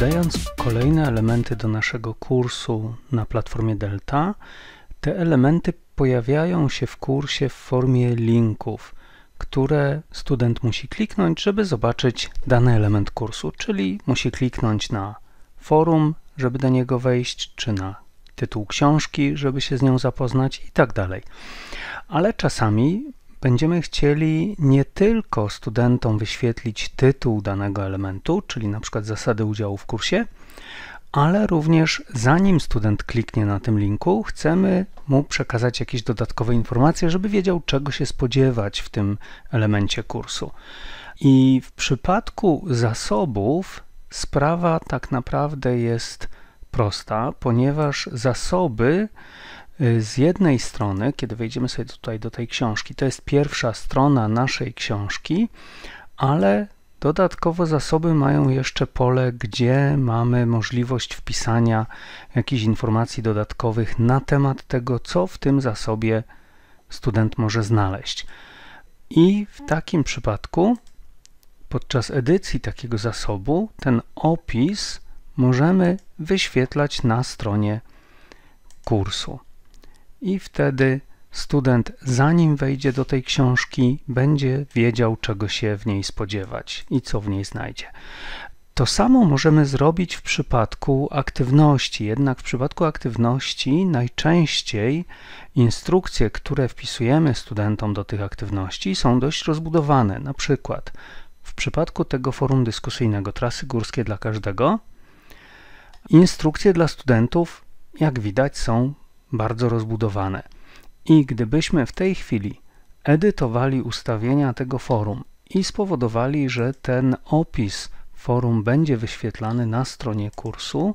Dodając kolejne elementy do naszego kursu na platformie Delta, te elementy pojawiają się w kursie w formie linków, które student musi kliknąć, żeby zobaczyć dany element kursu, czyli musi kliknąć na forum, żeby do niego wejść, czy na tytuł książki, żeby się z nią zapoznać i tak dalej. Ale czasami będziemy chcieli nie tylko studentom wyświetlić tytuł danego elementu, czyli na przykład zasady udziału w kursie, ale również zanim student kliknie na tym linku, chcemy mu przekazać jakieś dodatkowe informacje, żeby wiedział czego się spodziewać w tym elemencie kursu. I w przypadku zasobów sprawa tak naprawdę jest prosta, ponieważ zasoby Y, z jednej strony, kiedy wejdziemy sobie tutaj do tej książki, to jest pierwsza strona naszej książki, ale dodatkowo zasoby mają jeszcze pole, gdzie mamy możliwość wpisania jakichś informacji dodatkowych na temat tego, co w tym zasobie student może znaleźć. I w takim przypadku podczas edycji takiego zasobu ten opis możemy wyświetlać na stronie kursu i wtedy student, zanim wejdzie do tej książki, będzie wiedział, czego się w niej spodziewać i co w niej znajdzie. To samo możemy zrobić w przypadku aktywności, jednak w przypadku aktywności najczęściej instrukcje, które wpisujemy studentom do tych aktywności są dość rozbudowane. Na przykład w przypadku tego forum dyskusyjnego Trasy Górskie dla Każdego, instrukcje dla studentów, jak widać, są bardzo rozbudowane. I gdybyśmy w tej chwili edytowali ustawienia tego forum i spowodowali, że ten opis forum będzie wyświetlany na stronie kursu,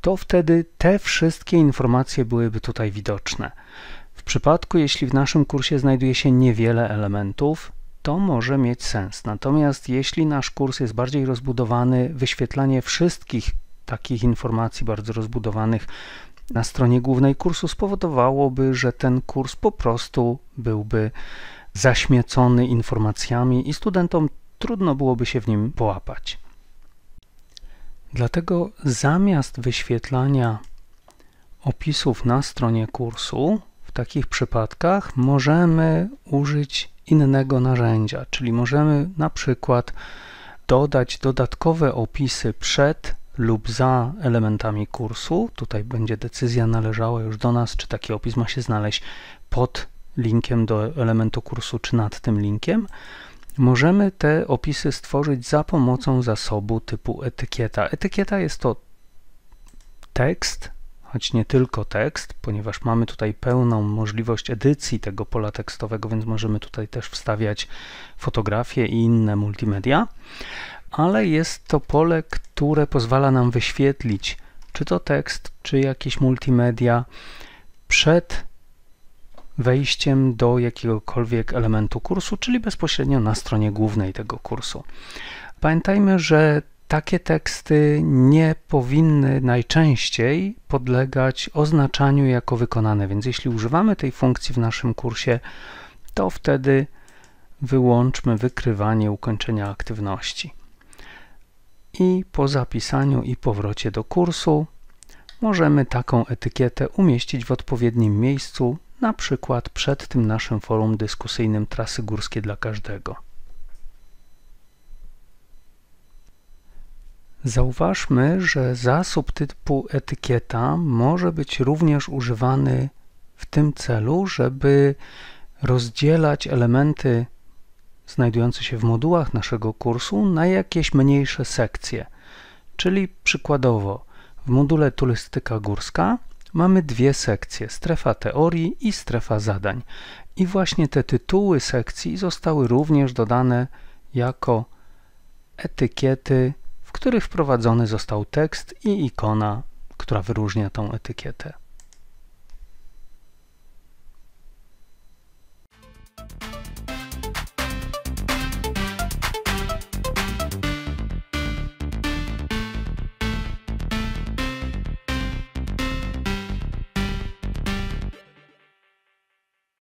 to wtedy te wszystkie informacje byłyby tutaj widoczne. W przypadku, jeśli w naszym kursie znajduje się niewiele elementów, to może mieć sens. Natomiast jeśli nasz kurs jest bardziej rozbudowany, wyświetlanie wszystkich takich informacji bardzo rozbudowanych na stronie głównej kursu spowodowałoby, że ten kurs po prostu byłby zaśmiecony informacjami i studentom trudno byłoby się w nim połapać. Dlatego zamiast wyświetlania opisów na stronie kursu, w takich przypadkach możemy użyć innego narzędzia, czyli możemy na przykład dodać dodatkowe opisy przed lub za elementami kursu. Tutaj będzie decyzja należała już do nas, czy taki opis ma się znaleźć pod linkiem do elementu kursu, czy nad tym linkiem. Możemy te opisy stworzyć za pomocą zasobu typu etykieta. Etykieta jest to tekst, choć nie tylko tekst, ponieważ mamy tutaj pełną możliwość edycji tego pola tekstowego, więc możemy tutaj też wstawiać fotografie i inne multimedia, ale jest to pole, które pozwala nam wyświetlić czy to tekst, czy jakieś multimedia przed wejściem do jakiegokolwiek elementu kursu, czyli bezpośrednio na stronie głównej tego kursu. Pamiętajmy, że takie teksty nie powinny najczęściej podlegać oznaczaniu jako wykonane, więc jeśli używamy tej funkcji w naszym kursie, to wtedy wyłączmy wykrywanie ukończenia aktywności i po zapisaniu i powrocie do kursu możemy taką etykietę umieścić w odpowiednim miejscu, na przykład przed tym naszym forum dyskusyjnym Trasy Górskie dla Każdego. Zauważmy, że zasób typu etykieta może być również używany w tym celu, żeby rozdzielać elementy znajdujący się w modułach naszego kursu na jakieś mniejsze sekcje. Czyli przykładowo w module Turystyka Górska mamy dwie sekcje, strefa teorii i strefa zadań. I właśnie te tytuły sekcji zostały również dodane jako etykiety, w których wprowadzony został tekst i ikona, która wyróżnia tą etykietę.